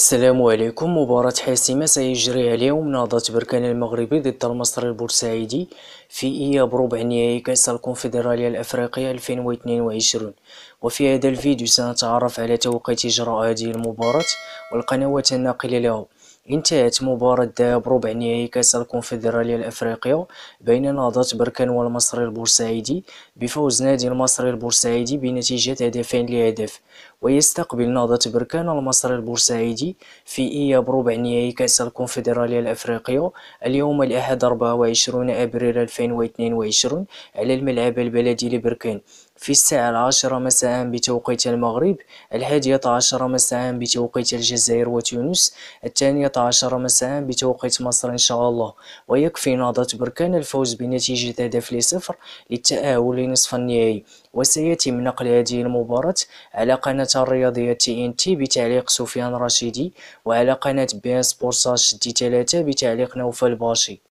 السلام عليكم مباراة حاسمة سيجريها اليوم نهضة بركان المغربي ضد المصري البورسعيدي في إياب ربع نهائي كأس الكونفدرالية الأفريقية 2022 وفي هذا الفيديو سنتعرف على توقيت إجراء هذه المباراة والقنوات الناقلة لها انتهت مباراة ذهاب ربع نهائي كأس الكونفدرالية الأفريقية بين نهضة بركان والمصري البورسعيدي بفوز نادي المصري البورسعيدي بنتيجة هدفين لهدف ويستقبل نهضة بركان المصري البورسعيدي في إياب ربع نهائي كأس الكونفدرالية الأفريقية اليوم الأحد 24 أبريل 2022 على الملعب البلدي لبركان في الساعة العاشرة مساء بتوقيت المغرب الحادية عشرة مساء بتوقيت الجزائر وتونس الثانية عشرة مساء بتوقيت مصر إن شاء الله ويكفي نهضة بركان الفوز بنتيجة هدف لصفر للتأهل لنصف النهائي وسيتم نقل هذه المباراة على قناة الرياضية تي ان تي بتعليق سفيان رشيدي وعلى قناة بي ان سبورتاج دي تلاتة بتعليق نوفل باشي